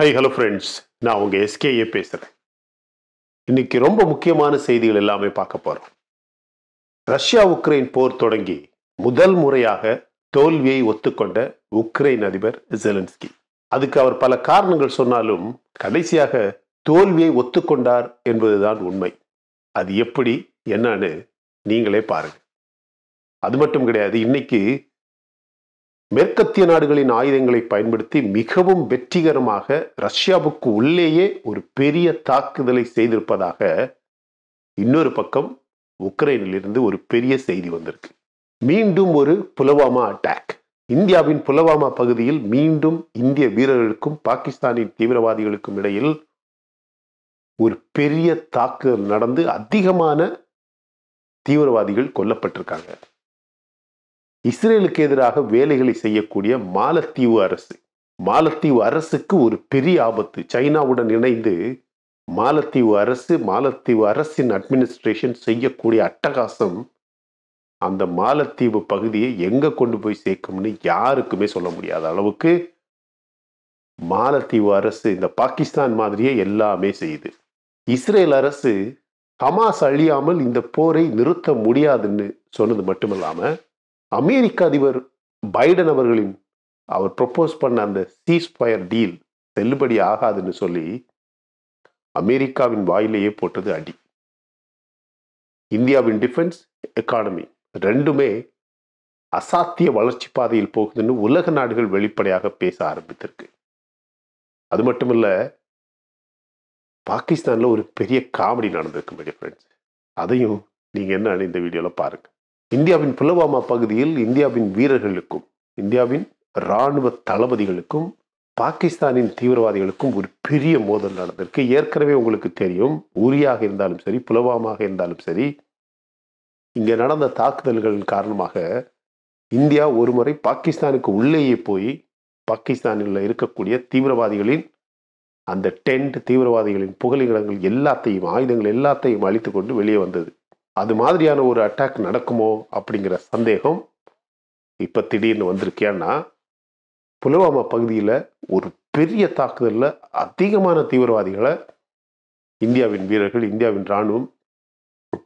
High hello friends நான் உங்கள் SKA பேசுகிறேன் இன்னைக்கு ரொம்ப முக்கியமான செய்திகள் எல்லாமே பார்க்க போகிறோம் ரஷ்யா உக்ரைன் போர் தொடங்கி முதல் முறையாக தோல்வியை ஒத்துக்கொண்ட உக்ரைன் அதிபர் ஜெலன்ஸ்கி அதுக்கு அவர் பல காரணங்கள் சொன்னாலும் கடைசியாக தோல்வியை ஒத்துக்கொண்டார் என்பதுதான் உண்மை அது எப்படி என்னன்னு நீங்களே பாருங்க அது மட்டும் கிடையாது இன்னைக்கு மேற்கத்திய நாடுகளின் ஆயுதங்களை பயன்படுத்தி மிகவும் வெற்றிகரமாக ரஷ்யாவுக்கு உள்ளேயே ஒரு பெரிய தாக்குதலை செய்திருப்பதாக இன்னொரு பக்கம் உக்ரைனிலிருந்து ஒரு பெரிய செய்தி வந்திருக்கு மீண்டும் ஒரு புலவாமா அட்டாக் இந்தியாவின் புலவாமா பகுதியில் மீண்டும் இந்திய வீரர்களுக்கும் பாகிஸ்தானின் தீவிரவாதிகளுக்கும் இடையில் ஒரு பெரிய தாக்குதல் நடந்து அதிகமான தீவிரவாதிகள் கொல்லப்பட்டிருக்காங்க இஸ்ரேலுக்கு எதிராக வேலைகளை செய்யக்கூடிய மாலத்தீவு அரசு மாலத்தீவு அரசுக்கு ஒரு பெரிய ஆபத்து சைனாவுடன் இணைந்து மாலத்தீவு அரசு மாலத்தீவு அரசின் அட்மினிஸ்ட்ரேஷன் செய்யக்கூடிய அட்டகாசம் அந்த மாலத்தீவு பகுதியை எங்கே கொண்டு போய் சேர்க்கும்னு யாருக்குமே சொல்ல முடியாத அளவுக்கு மாலத்தீவு அரசு இந்த பாகிஸ்தான் மாதிரியே எல்லாமே செய்யுது இஸ்ரேல் அரசு ஹமாஸ் அழியாமல் இந்த போரை நிறுத்த முடியாதுன்னு சொன்னது மட்டுமல்லாமல் அமெரிக்க அதிபர் பைடன் அவர்களின் அவர் ப்ரொப்போஸ் பண்ண அந்த சீஸ்ஃபயர் டீல் செல்லுபடி ஆகாதுன்னு சொல்லி அமெரிக்காவின் வாயிலேயே போட்டது அடி இந்தியாவின் டிஃபென்ஸ் எக்கானமி ரெண்டுமே அசாத்திய வளர்ச்சி பாதையில் போகுதுன்னு உலக நாடுகள் வெளிப்படையாக பேச ஆரம்பித்திருக்கு அது மட்டுமில்லை பாகிஸ்தானில் ஒரு பெரிய காமெடி நடந்திருக்கு மெடி ஃப்ரெண்ட்ஸ் அதையும் நீங்கள் என்ன இந்த வீடியோவில் பாருங்கள் இந்தியாவின் புல்வாமா பகுதியில் இந்தியாவின் வீரர்களுக்கும் இந்தியாவின் இராணுவ தளபதிகளுக்கும் பாகிஸ்தானின் தீவிரவாதிகளுக்கும் ஒரு பெரிய மோதல் நடந்திருக்கு ஏற்கனவே உங்களுக்கு தெரியும் உரியாக இருந்தாலும் சரி புலவாமாக இருந்தாலும் சரி இங்கே நடந்த தாக்குதல்களின் காரணமாக இந்தியா ஒருமுறை பாகிஸ்தானுக்கு உள்ளேயே போய் பாகிஸ்தானில் இருக்கக்கூடிய தீவிரவாதிகளின் அந்த டென்ட் தீவிரவாதிகளின் புகலிடங்கள் எல்லாத்தையும் ஆயுதங்கள் எல்லாத்தையும் அழித்து கொண்டு வெளியே வந்தது அது மாதிரியான ஒரு அட்டாக் நடக்குமோ அப்படிங்கிற சந்தேகம் இப்போ திடீர்னு வந்திருக்கேன்னா புல்வாமா பகுதியில் ஒரு பெரிய தாக்குதலில் அதிகமான தீவிரவாதிகளை இந்தியாவின் வீரர்கள் இந்தியாவின் இராணுவம்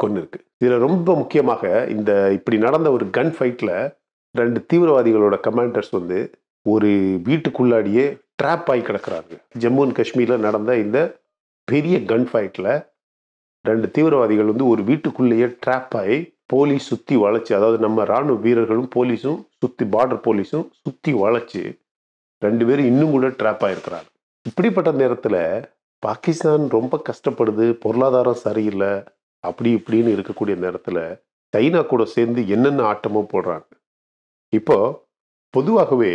கொண்டு இருக்கு இதில் ரொம்ப முக்கியமாக இந்த இப்படி நடந்த ஒரு கன் ஃபைட்டில் ரெண்டு தீவிரவாதிகளோட கமாண்டர்ஸ் வந்து ஒரு வீட்டுக்குள்ளாடியே ட்ராப் ஆகி கிடக்கிறார்கள் ஜம்மு அண்ட் காஷ்மீரில் நடந்த இந்த பெரிய கன் ஃபைட்டில் ரெண்டு தீவிரவாதிகள் வந்து ஒரு வீட்டுக்குள்ளேயே ட்ராப் ஆகி போலீஸ் சுற்றி வளைச்சி அதாவது நம்ம இராணுவ வீரர்களும் போலீஸும் சுற்றி பார்டர் போலீஸும் சுற்றி வளைச்சி ரெண்டு பேரும் இன்னும் கூட ட்ராப் ஆகிருக்கிறாங்க இப்படிப்பட்ட நேரத்தில் பாகிஸ்தான் ரொம்ப கஷ்டப்படுது பொருளாதாரம் சரியில்லை அப்படி இப்படின்னு இருக்கக்கூடிய நேரத்தில் சைனா கூட சேர்ந்து என்னென்ன ஆட்டமோ போடுறாங்க இப்போ பொதுவாகவே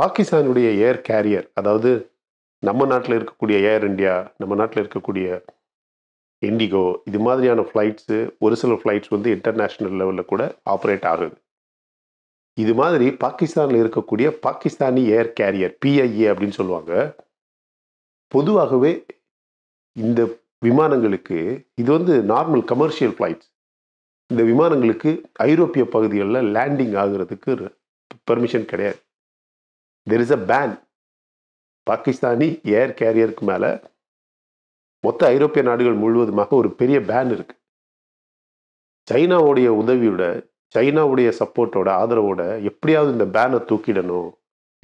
பாகிஸ்தானுடைய ஏர் கேரியர் அதாவது நம்ம நாட்டில் இருக்கக்கூடிய ஏர் இண்டியா நம்ம நாட்டில் இருக்கக்கூடிய இண்டிகோ இது மாதிரியான ஃப்ளைட்ஸு ஒரு சில ஃப்ளைட்ஸ் வந்து இன்டர்நேஷ்னல் லெவலில் கூட ஆப்ரேட் ஆகுது இது மாதிரி பாகிஸ்தானில் இருக்கக்கூடிய பாகிஸ்தானி ஏர் கேரியர் பிஐஏ அப்படின்னு சொல்லுவாங்க பொதுவாகவே இந்த விமானங்களுக்கு இது வந்து நார்மல் கமர்ஷியல் ஃப்ளைட்ஸ் இந்த விமானங்களுக்கு ஐரோப்பிய பகுதிகளில் லேண்டிங் ஆகிறதுக்கு பெர்மிஷன் கிடையாது there is a ban Pakistani air கேரியருக்கு மேலே மொத்த ஐரோப்பிய நாடுகள் முழுவதுமாக ஒரு பெரிய பேன் இருக்குது சைனாவுடைய உதவியோட சைனாவுடைய சப்போர்ட்டோட ஆதரவோட எப்படியாவது இந்த பேனை தூக்கிடணும்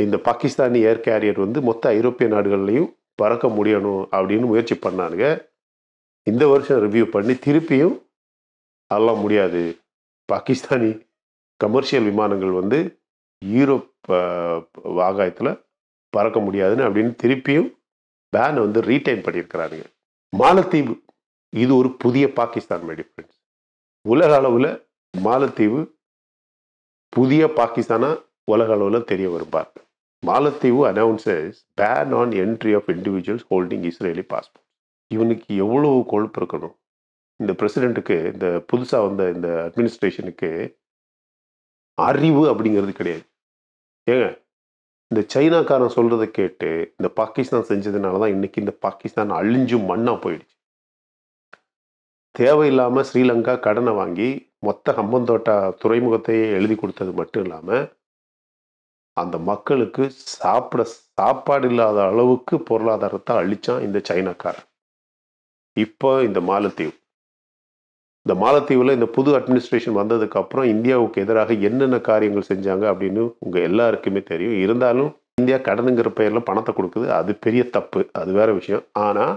இந்த பாகிஸ்தானி ஏர் கேரியர் வந்து மொத்த ஐரோப்பிய நாடுகள்லையும் பறக்க முடியணும் அப்படின்னு முயற்சி பண்ணானுங்க இந்த வருஷம் ரிவ்யூ பண்ணி திருப்பியும் அதெல்லாம் முடியாது பாகிஸ்தானி கமர்ஷியல் விமானங்கள் வந்து யூரோப் ஆகாயத்தில் பறக்க முடியாதுன்னு அப்படின்னு திருப்பியும் பேனை வந்து ரீடைன் பண்ணியிருக்கிறாருங்க மாலத்தீவு இது ஒரு புதிய பாகிஸ்தான் மை ஃப்ரெண்ட்ஸ் உலக அளவில் மாலத்தீவு புதிய பாகிஸ்தானாக உலக அளவில் தெரிய வருபார் மாலத்தீவு announces ban on entry of individuals holding Israeli passport இவனுக்கு எவ்வளோ கொழுப்பு இருக்கணும் இந்த பிரசிடெண்ட்டுக்கு இந்த புதுசாக வந்த இந்த அட்மினிஸ்ட்ரேஷனுக்கு அறிவு அப்படிங்கிறது கிடையாது ஏங்க இந்த சைனாக்காரன் சொல்கிறத கேட்டு இந்த பாகிஸ்தான் செஞ்சதுனால தான் இன்றைக்கி இந்த பாகிஸ்தான் அழிஞ்சும் மண்ணாக போயிடுச்சு தேவையில்லாமல் ஸ்ரீலங்கா கடனை வாங்கி மொத்த ஹம்பந்தோட்டா துறைமுகத்தையே எழுதி கொடுத்தது மட்டும் இல்லாமல் அந்த மக்களுக்கு சாப்பிட சாப்பாடு இல்லாத அளவுக்கு பொருளாதாரத்தை அழித்தான் இந்த சைனாக்காரன் இப்போ இந்த மாலத்தீவு இந்த மாலத்தீவில் இந்த புது அட்மினிஸ்ட்ரேஷன் வந்ததுக்கப்புறம் இந்தியாவுக்கு எதிராக என்னென்ன காரியங்கள் செஞ்சாங்க அப்படின்னு உங்கள் எல்லாருக்குமே தெரியும் இருந்தாலும் இந்தியா கடனுங்கிற பெயரில் பணத்தை கொடுக்குது அது பெரிய தப்பு அது வேற விஷயம் ஆனால்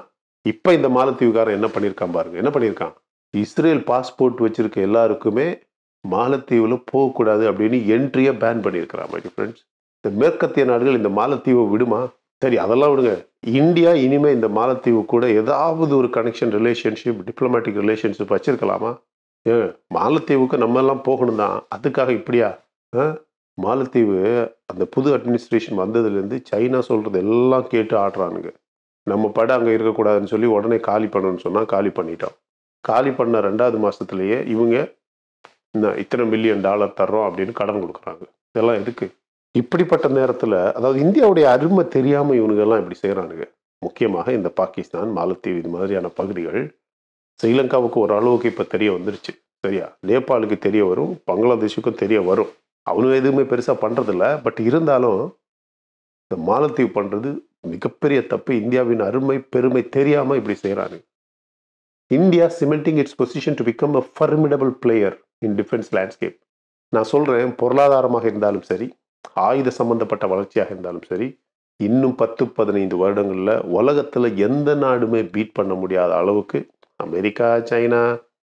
இப்போ இந்த மாலத்தீவுக்காரன் என்ன பண்ணியிருக்கான் பாருங்க என்ன பண்ணியிருக்கான் இஸ்ரேல் பாஸ்போர்ட் வச்சிருக்க எல்லாருக்குமே மாலத்தீவில் போகக்கூடாது அப்படின்னு என்ட்ரியை பேன் பண்ணியிருக்கிறான் மை ஃப்ரெண்ட்ஸ் இந்த மேற்கத்திய நாடுகள் இந்த மாலத்தீவை விடுமா சரி அதெல்லாம் விடுங்க இந்தியா இனிமேல் இந்த மாலத்தீவு கூட ஏதாவது ஒரு கனெக்ஷன் ரிலேஷன்ஷிப் டிப்ளமேட்டிக் ரிலேஷன்ஷிப் வச்சுருக்கலாமா ஏ மாலத்தீவுக்கு நம்ம எல்லாம் போகணும் தான் அதுக்காக இப்படியா மாலத்தீவு அந்த புது அட்மினிஸ்ட்ரேஷன் வந்ததுலேருந்து சைனா சொல்கிறது எல்லாம் கேட்டு ஆடுறானுங்க நம்ம படம் அங்கே இருக்கக்கூடாதுன்னு சொல்லி உடனே காலி பண்ணணும்னு சொன்னால் காலி பண்ணிட்டோம் காலி பண்ண ரெண்டாவது மாதத்துலேயே இவங்க இத்தனை மில்லியன் டாலர் தர்றோம் அப்படின்னு கடன் கொடுக்குறாங்க இதெல்லாம் எதுக்கு இப்படிப்பட்ட நேரத்தில் அதாவது இந்தியாவுடைய அருமை தெரியாமல் இவனுங்கெல்லாம் இப்படி செய்கிறானுங்க முக்கியமாக இந்த பாகிஸ்தான் மாலத்தீவு இது மாதிரியான பகுதிகள் ஸ்ரீலங்காவுக்கு ஒரு அளவுக்கு இப்போ தெரிய வந்துருச்சு சரியா நேபாளுக்கு தெரிய வரும் பங்களாதேஷுக்கும் தெரிய வரும் அவனும் எதுவுமே பெருசாக பண்ணுறதில்ல பட் இருந்தாலும் இந்த மாலத்தீவு பண்ணுறது மிகப்பெரிய தப்பு இந்தியாவின் அருமை பெருமை தெரியாமல் இப்படி செய்கிறானுங்க India cementing its position to become a formidable player in defence landscape நான் சொல்கிறேன் பொருளாதாரமாக இருந்தாலும் சரி ஆயுத சம்பந்தப்பட்ட வளர்ச்சியாக இருந்தாலும் சரி இன்னும் பத்து பதினைந்து வருடங்களில் உலகத்தில் எந்த நாடுமே பீட் பண்ண முடியாத அளவுக்கு அமெரிக்கா சைனா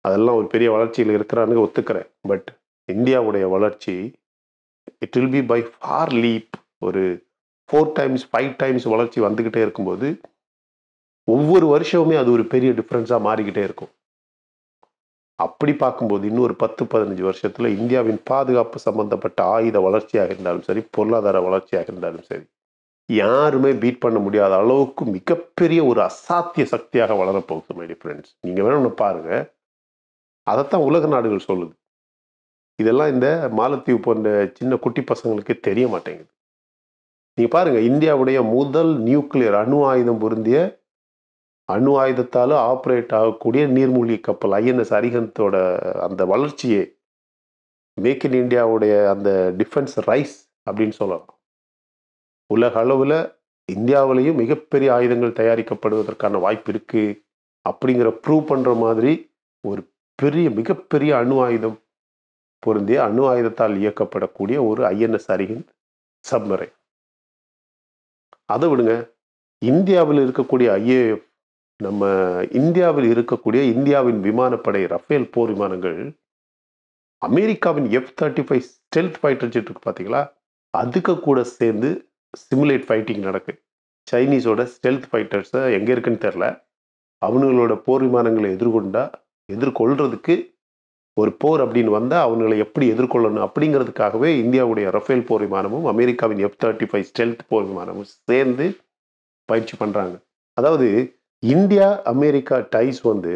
அதெல்லாம் ஒரு பெரிய வளர்ச்சியில் இருக்கிறான்னு ஒத்துக்கிறேன் பட் இந்தியாவுடைய வளர்ச்சி it will be by far leap ஒரு ஃபோர் டைம்ஸ் ஃபைவ் டைம்ஸ் வளர்ச்சி வந்துக்கிட்டே இருக்கும்போது ஒவ்வொரு வருஷமுமே அது ஒரு பெரிய டிஃப்ரென்ஸாக மாறிக்கிட்டே இருக்கும் அப்படி பார்க்கும்போது இன்னும் ஒரு பத்து பதினஞ்சு வருஷத்தில் இந்தியாவின் பாதுகாப்பு சம்பந்தப்பட்ட ஆயுத வளர்ச்சியாக இருந்தாலும் சரி பொருளாதார வளர்ச்சியாக இருந்தாலும் சரி யாருமே பீட் பண்ண முடியாத அளவுக்கு மிகப்பெரிய ஒரு அசாத்திய சக்தியாக வளரப்போகுது மை ஃப்ரெண்ட்ஸ் நீங்கள் வேணும் ஒன்று பாருங்கள் அதைத்தான் உலக நாடுகள் சொல்லுது இதெல்லாம் இந்த மாலத்தீவு போன்ற சின்ன குட்டி பசங்களுக்கு தெரிய மாட்டேங்குது நீங்கள் பாருங்கள் இந்தியாவுடைய முதல் நியூக்ளியர் அணு ஆயுதம் பொருந்திய அணு ஆயுதத்தால் ஆப்ரேட் ஆகக்கூடிய நீர்மூழ்கி கப்பல் ஐஎன்எஸ் அரிஹந்தோட அந்த வளர்ச்சியே மேக் இன் இந்தியாவுடைய அந்த டிஃபென்ஸ் ரைஸ் அப்படின்னு சொல்லலாம் உலக அளவில் இந்தியாவிலையும் மிகப்பெரிய ஆயுதங்கள் தயாரிக்கப்படுவதற்கான வாய்ப்பு இருக்குது அப்படிங்கிற ப்ரூவ் பண்ணுற மாதிரி ஒரு பெரிய மிகப்பெரிய அணு ஆயுதம் பொருந்திய அணு ஆயுதத்தால் இயக்கப்படக்கூடிய ஒரு ஐஎன்எஸ் அரிஹந்த் சப்மரை அதை விடுங்க இந்தியாவில் இருக்கக்கூடிய ஐஏஎஃப் நம்ம இந்தியாவில் இருக்கக்கூடிய இந்தியாவின் விமானப்படை ரஃபேல் போர் விமானங்கள் அமெரிக்காவின் F thirty five stealth fighter jet இருக்கு பார்த்தீங்களா அதுக்கு கூட சேர்ந்து சிமுலேட் ஃபைட்டிங் நடக்கு சைனீஸோட ஸ்டெல்த் ஃபைட்டர்ஸை எங்கே இருக்குன்னு தெரில அவனுங்களோட போர் விமானங்களை எதிர்கொண்டா எதிர்கொள்றதுக்கு ஒரு போர் அப்படின்னு வந்தால் அவங்களை எப்படி எதிர்கொள்ளணும் அப்படிங்கிறதுக்காகவே இந்தியாவுடைய ரஃபேல் போர் விமானமும் அமெரிக்காவின் எஃப் தேர்ட்டி ஃபைவ் ஸ்டெல்த் போர் விமானமும் சேர்ந்து பயிற்சி பண்ணுறாங்க அதாவது இந்தியா அமெரிக்கா டைஸ் வந்து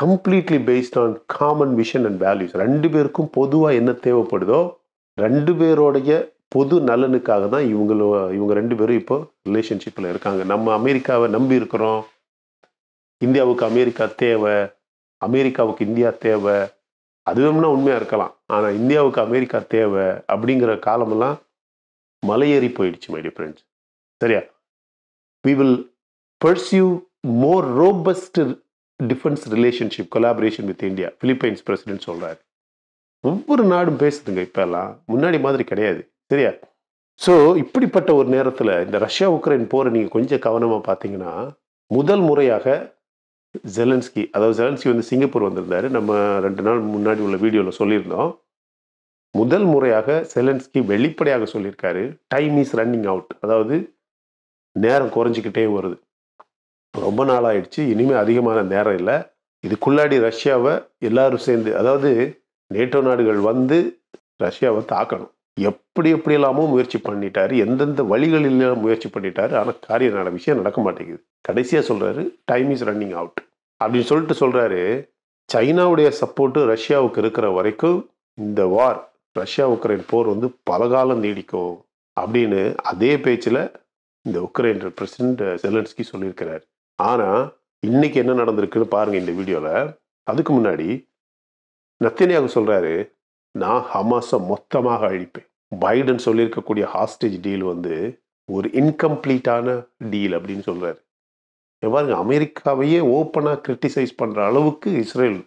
completely based on common vision and values ரெண்டு பேருக்கும் பொதுவாக என்ன தேவைப்படுதோ ரெண்டு பேரோடைய பொது நலனுக்காக தான் இவங்களோ இவங்க ரெண்டு பேரும் இப்போ ரிலேஷன்ஷிப்பில் இருக்காங்க நம்ம அமெரிக்காவை நம்பி இருக்கிறோம் இந்தியாவுக்கு அமெரிக்கா தேவை அமெரிக்காவுக்கு இந்தியா தேவை அது வேணும்னா உண்மையாக இருக்கலாம் ஆனால் இந்தியாவுக்கு அமெரிக்கா தேவை அப்படிங்கிற காலமெல்லாம் மலையேறி போயிடுச்சு மைடிய ஃப்ரெண்ட்ஸ் சரியா we will pursue more robust defence relationship collaboration with India Philippines president சொல்கிறாரு ஒவ்வொரு நாடும் பேசுதுங்க இப்போல்லாம் முன்னாடி மாதிரி கிடையாது சரியா ஸோ இப்படிப்பட்ட ஒரு நேரத்தில் இந்த ரஷ்யா உக்ரைன் போரை நீங்கள் கொஞ்சம் கவனமாக பார்த்தீங்கன்னா முதல் முறையாக ஜெலன்ஸ்கி அதாவது ஜெலன்ஸ்கி வந்து சிங்கப்பூர் வந்திருந்தாரு நம்ம ரெண்டு நாள் முன்னாடி உள்ள வீடியோவில் சொல்லியிருந்தோம் முதல் முறையாக செலன்ஸ்கி வெளிப்படையாக சொல்லியிருக்காரு டைம் இஸ் ரன்னிங் அவுட் அதாவது நேரம் குறைஞ்சிக்கிட்டே வருது ரொம்ப நாள் ஆயிடுச்சு இனிமேல் அதிகமான நேரம் இல்லை இதுக்குள்ளாடி ரஷ்யாவை எல்லாரும் சேர்ந்து அதாவது நேட்டோ நாடுகள் வந்து ரஷ்யாவை தாக்கணும் எப்படி எப்படி முயற்சி பண்ணிட்டார் எந்தெந்த வழிகளில் முயற்சி பண்ணிட்டார் ஆனால் காரியம் நட விஷயம் நடக்க மாட்டேங்குது கடைசியாக சொல்கிறாரு டைம் இஸ் ரன்னிங் அவுட் அப்படின்னு சொல்லிட்டு சொல்கிறாரு சைனாவுடைய சப்போர்ட்டு ரஷ்யாவுக்கு இருக்கிற வரைக்கும் இந்த வார் ரஷ்யா உக்ரைன் போர் வந்து பலகாலம் நீடிக்கும் அப்படின்னு அதே பேச்சில் இந்த உக்ரைன் பிரசிடென்ட் செலன்ஸ்கி சொல்லியிருக்கிறார் ஆனால் இன்னைக்கு என்ன நடந்திருக்குன்னு பாருங்கள் இந்த வீடியோவில் அதுக்கு முன்னாடி நத்தினியாக சொல்கிறாரு நான் ஹமாஸை மொத்தமாக அழிப்பேன் பைடன் சொல்லியிருக்கக்கூடிய ஹாஸ்டேஜ் டீல் வந்து ஒரு இன்கம்ப்ளீட்டான டீல் அப்படின்னு சொல்கிறாரு எவ்வாறு அமெரிக்காவையே ஓப்பனாக கிரிட்டிசைஸ் பண்ணுற அளவுக்கு இஸ்ரேல்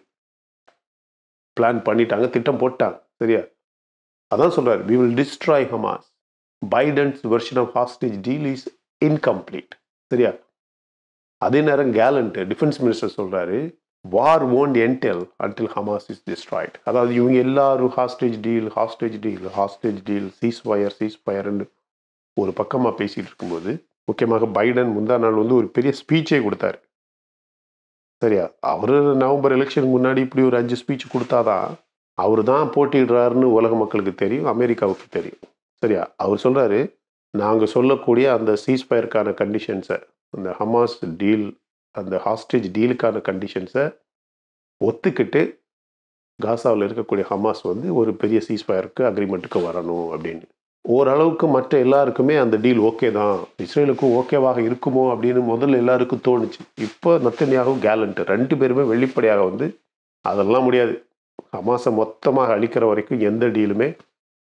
பிளான் பண்ணிட்டாங்க திட்டம் போட்டாங்க சரியா அதான் சொல்கிறார் we will destroy Hamas Biden's version of hostage deal is incomplete சரியா அதே நேரம் கேலண்ட் டிஃபென்ஸ் மினிஸ்டர் சொல்கிறாரு war won't end until Hamas is destroyed அதாவது இவங்க எல்லாரும் hostage deal hostage deal hostage deal ceasefire சீஸ் ஃபயர்னு ஒரு பக்கமாக பேசிகிட்டு இருக்கும்போது முக்கியமாக பைடன் முந்தா நாள் வந்து ஒரு பெரிய ஸ்பீச்சே கொடுத்தாரு சரியா அவர் நவம்பர் எலெக்ஷனுக்கு முன்னாடி இப்படி ஒரு அஞ்சு ஸ்பீச் கொடுத்தாதான் அவர் தான் போட்டிடுறாருன்னு உலக மக்களுக்கு தெரியும் அமெரிக்காவுக்கு தெரியும் சரியா அவர் சொல்கிறாரு நாங்கள் சொல்லக்கூடிய அந்த சீஸ்ஃபயருக்கான கண்டிஷன்ஸை அந்த ஹமாஸ் டீல் அந்த ஹாஸ்டேஜ் டீலுக்கான கண்டிஷன்ஸை ஒத்துக்கிட்டு காசாவில் இருக்கக்கூடிய ஹமாஸ் வந்து ஒரு பெரிய சீஸ்ஃபயருக்கு அக்ரிமெண்ட்டுக்கு வரணும் அப்படின்னு ஓரளவுக்கு மற்ற எல்லாருக்குமே அந்த டீல் ஓகே தான் இஸ்ரேலுக்கும் ஓகேவாக இருக்குமோ அப்படின்னு முதல்ல எல்லாருக்கும் தோணுச்சு இப்போ நத்தனியாகவும் கேலண்ட் ரெண்டு பேருமே வெளிப்படையாக வந்து அதெல்லாம் முடியாது ஹமாஸை மொத்தமாக அழிக்கிற வரைக்கும் எந்த டீலுமே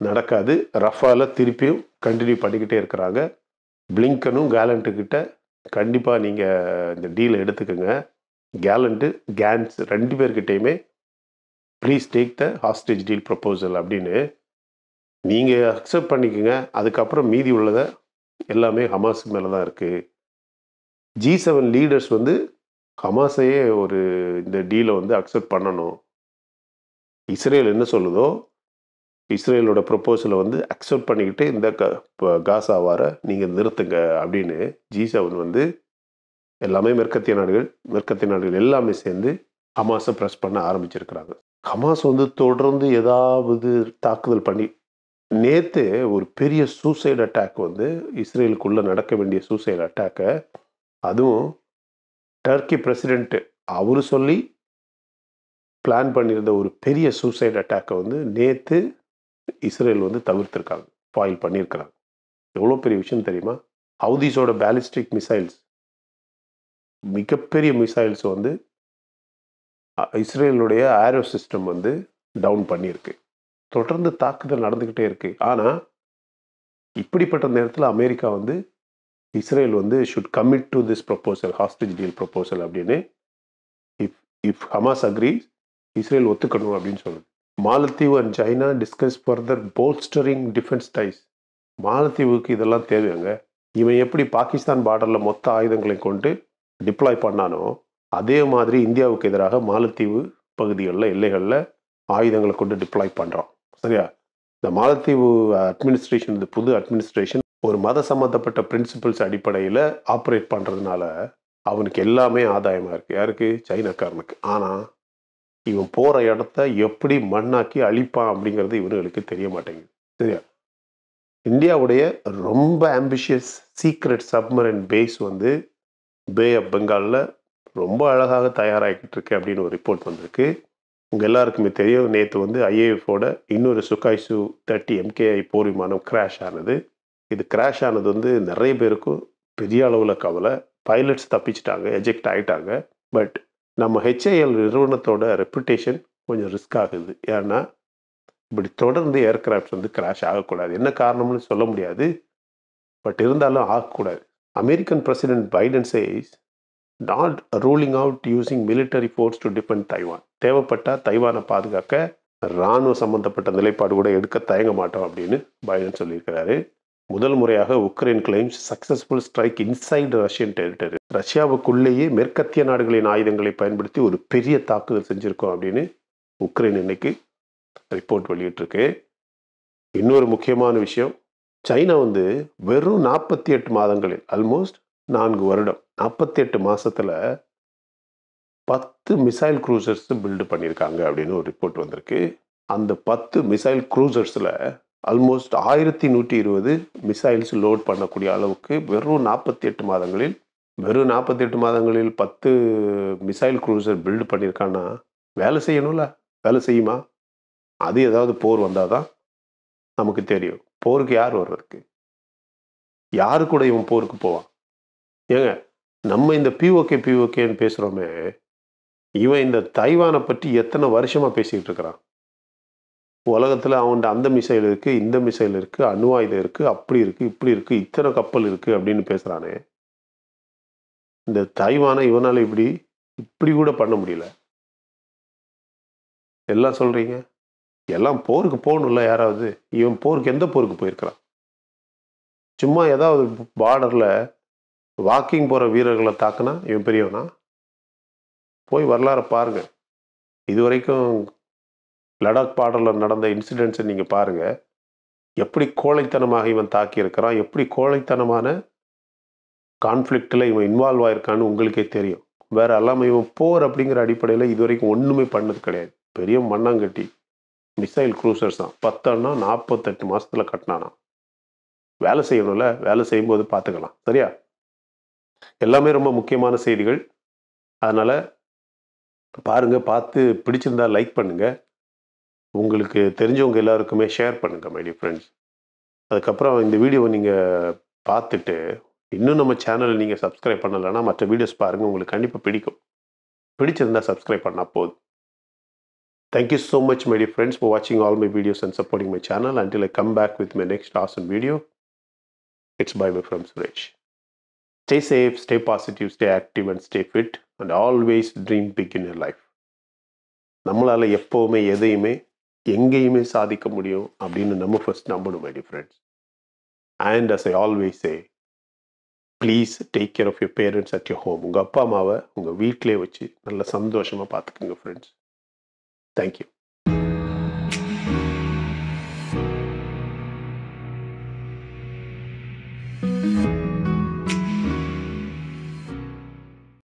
நடக்காது ரஃபால திருப்பியும் கண்டினியூ பண்ணிக்கிட்டே இருக்கிறாங்க பிளிங்கனும் கேலண்ட்டுக்கிட்ட கண்டிப்பாக நீங்கள் இந்த டீலை எடுத்துக்கோங்க கேலண்ட்டு கேன்ஸ் ரெண்டு பேர்கிட்டையுமே please take the hostage deal proposal அப்படின்னு நீங்கள் அக்செப்ட் பண்ணிக்கோங்க அதுக்கப்புறம் மீதி உள்ளதை எல்லாமே ஹமாஸ் மேலே தான் இருக்குது ஜி செவன் லீடர்ஸ் வந்து ஹமாஸையே ஒரு இந்த டீலை வந்து அக்செப்ட் பண்ணணும் இஸ்ரேல் என்ன சொல்லுதோ இஸ்ரேலோட ப்ரப்போசலை வந்து அக்செப்ட் பண்ணிக்கிட்டு இந்த க காசாவார நீங்கள் நிறுத்துங்க அப்படின்னு ஜி செவன் வந்து எல்லாமே மேற்கத்திய நாடுகள் மேற்கத்திய நாடுகள் எல்லாமே சேர்ந்து ஹமாஸை ப்ரெஸ் பண்ண ஆரம்பிச்சிருக்கிறாங்க ஹமாஸ் வந்து தொடர்ந்து ஏதாவது தாக்குதல் பண்ணி நேற்று ஒரு பெரிய சூசைட் அட்டாக் வந்து இஸ்ரேலுக்குள்ளே நடக்க வேண்டிய சூசைடு அட்டாக்கை அதுவும் டர்க்கி பிரசிடெண்ட்டு அவர் சொல்லி பிளான் பண்ணியிருந்த ஒரு பெரிய சூசைட் அட்டாக்கை வந்து நேற்று இஸ்ரேல் வந்து தவிர்த்திருக்காங்க ஃபாயில் பண்ணியிருக்கிறாங்க எவ்வளோ பெரிய விஷயம் தெரியுமா ஹவுதீஸோட பேலிஸ்டிக் மிசைல்ஸ் மிகப்பெரிய மிசைல்ஸ் வந்து இஸ்ரேலுடைய ஆரோ சிஸ்டம் வந்து டவுன் பண்ணியிருக்கு தொடர்ந்து தாக்குதல் நடந்துக்கிட்டே இருக்குது ஆனால் இப்படிப்பட்ட நேரத்தில் அமெரிக்கா வந்து இஸ்ரேல் வந்து should commit to this proposal hostage deal proposal அப்படின்னு if if Hamas agree Israel ஒத்துக்கணும் அப்படின்னு சொல்லுது மாலத்தீவு and China discuss further bolstering defence ties மாலத்தீவுக்கு இதெல்லாம் தேவையாங்க இவன் எப்படி பாகிஸ்தான் பார்டரில் மொத்த ஆயுதங்களை கொண்டு டிப்ளாய் பண்ணானோ அதே மாதிரி இந்தியாவுக்கு எதிராக மாலத்தீவு பகுதிகளில் எல்லைகளில் ஆயுதங்களை கொண்டு டிப்ளாய் பண்ணுறான் சரியா இந்த மாலத்தீவு அட்மினிஸ்ட்ரேஷன் இந்த புது அட்மினிஸ்ட்ரேஷன் ஒரு மத சம்மந்தப்பட்ட பிரின்சிபல்ஸ் அடிப்படையில் ஆப்ரேட் பண்ணுறதுனால அவனுக்கு எல்லாமே ஆதாயமாக இருக்குது யாருக்கு சைனாக்காரனுக்கு ஆனால் இவன் போகிற இடத்த எப்படி மண்ணாக்கி அழிப்பான் அப்படிங்கிறது இவர்களுக்கு தெரிய மாட்டேங்குது சரியா இந்தியாவுடைய ரொம்ப ஆம்பிஷியஸ் சீக்ரெட் சப்மரின் பேஸ் வந்து பே ஆஃப் பெங்காலில் ரொம்ப அழகாக தயாராகிக்கிட்டு இருக்கு அப்படின்னு ஒரு ரிப்போர்ட் வந்திருக்கு உங்கள் எல்லாருக்குமே தெரியும் நேற்று வந்து ஐஏஎஃபோட இன்னொரு சுகாய்சு தேர்ட்டி எம்கேஐ போர் விமானம் கிராஷ் ஆனது இது கிராஷ் ஆனது வந்து நிறைய பேருக்கும் பெரிய அளவில் கவலை பைலட்ஸ் தப்பிச்சிட்டாங்க எஜெக்ட் ஆகிட்டாங்க பட் நம்ம ஹெச்ஐஎல் நிறுவனத்தோட ரெப்புடேஷன் கொஞ்சம் ரிஸ்க் ஆகுது ஏன்னா இப்படி தொடர்ந்து ஏர்கிராஃப்ட் வந்து கிராஷ் ஆகக்கூடாது என்ன காரணம்னு சொல்ல முடியாது பட் இருந்தாலும் ஆகக்கூடாது American president Biden says not ruling out using military force to defend Taiwan தேவைப்பட்டால் தைவானை பாதுகாக்க இராணுவ சம்மந்தப்பட்ட நிலைப்பாடு கூட எடுக்க தயங்க மாட்டோம் அப்படின்னு பைடன் சொல்லியிருக்கிறாரு முதல் முறையாக Ukraine claims successful strike inside Russian territory ரஷ்யாவுக்குள்ளேயே மேற்கத்திய நாடுகளின் ஆயுதங்களை பயன்படுத்தி ஒரு பெரிய தாக்குதல் செஞ்சுருக்கோம் அப்படின்னு உக்ரைன் இன்னைக்கு ரிப்போர்ட் வெளியிட்டிருக்கு இன்னொரு முக்கியமான விஷயம் சைனா வந்து வெறும் நாற்பத்தி எட்டு மாதங்களில் ஆல்மோஸ்ட் நான்கு வருடம் நாற்பத்தி எட்டு மாதத்தில் பத்து மிசைல் க்ரூசர்ஸ் பில்டு பண்ணியிருக்காங்க அப்படின்னு ஒரு ரிப்போர்ட் வந்திருக்கு அந்த பத்து மிசைல் க்ரூசர்ஸில் ஆல்மோஸ்ட் ஆயிரத்தி நூற்றி இருபது மிசைல்ஸ் லோட் பண்ணக்கூடிய அளவுக்கு வெறும் நாற்பத்தி எட்டு மாதங்களில் வெறும் நாற்பத்தி எட்டு மாதங்களில் பத்து மிசைல் குரூசர் பில்டு பண்ணியிருக்கான்னா வேலை செய்யணும்ல வேலை செய்யுமா அது ஏதாவது போர் வந்தால் தான் நமக்கு தெரியும் போருக்கு யார் வர்றதுக்கு யாரு கூட இவன் போருக்கு போவான் ஏங்க நம்ம இந்த பிஓகே பிஓகேன்னு பேசுகிறோமே இவன் இந்த தைவானை பற்றி எத்தனை வருஷமாக பேசிகிட்டு இருக்கிறான் உலகத்தில் அவன்கிட்ட அந்த மிசைல் இருக்குது இந்த மிசைல் இருக்குது அணு ஆயுதம் இருக்குது அப்படி இருக்குது இப்படி இருக்குது இத்தனை கப்பல் இருக்குது அப்படின்னு பேசுகிறானே இந்த தாய்வானை இவனால் இப்படி இப்படி கூட பண்ண முடியல எல்லாம் சொல்கிறீங்க எல்லாம் போருக்கு போகணும்ல யாராவது இவன் போருக்கு எந்த போருக்கு போயிருக்கிறான் சும்மா ஏதாவது பார்டரில் வாக்கிங் போகிற வீரர்களை தாக்குனா இவன் பெரியவனா போய் வரலாறு பாருங்கள் இது வரைக்கும் லடாக் பாடலில் நடந்த இன்சிடென்ட்ஸை நீங்கள் பாருங்கள் எப்படி கோழைத்தனமாக இவன் தாக்கியிருக்கிறான் எப்படி கோழைத்தனமான கான்ஃப்ளிக்டில் இவன் இன்வால்வ் ஆயிருக்கான்னு உங்களுக்கே தெரியும் வேற எல்லாம் இவன் போர் அப்படிங்கிற அடிப்படையில் இது வரைக்கும் ஒன்றுமே பண்ணது கிடையாது பெரிய மண்ணாங்கட்டி மிசைல் க்ரூசர்ஸ் தான் பத்தன்னா நாற்பத்தெட்டு மாதத்தில் கட்டினானா வேலை செய்யணும்ல வேலை செய்யும்போது பார்த்துக்கலாம் சரியா எல்லாமே ரொம்ப முக்கியமான செய்திகள் அதனால் பாருங்கள் பார்த்து பிடிச்சிருந்தா லைக் பண்ணுங்கள் உங்களுக்கு தெரிஞ்சவங்க எல்லாருக்குமே ஷேர் பண்ணுங்கள் மை டியர் ஃப்ரெண்ட்ஸ் அதுக்கப்புறம் இந்த வீடியோவை நீங்கள் பார்த்துட்டு இன்னும் நம்ம சேனலை நீங்கள் சப்ஸ்கிரைப் பண்ணலைன்னா மற்ற வீடியோஸ் பாருங்கள் உங்களுக்கு கண்டிப்பாக பிடிக்கும் பிடிச்சிருந்தால் சப்ஸ்கிரைப் பண்ணால் போதும் thank you so much my dear friends for வாட்சிங் all my videos and supporting my channel until I come back with my next awesome video it's bye my from Suresh Stay safe, stay positive, stay active and stay fit and always dream big in your life. நம்மளால் எப்போவுமே எதையுமே எங்கேயுமே சாதிக்க முடியும் அப்படின்னு நம்ம first நம்பணும் my friends and as I always a please take care of your parents at your home உங்கள் அப்பா அம்மாவை உங்கள் வீட்டிலே வச்சு நல்ல சந்தோஷமாக பார்த்துக்குங்க ஃப்ரெண்ட்ஸ் தேங்க்யூ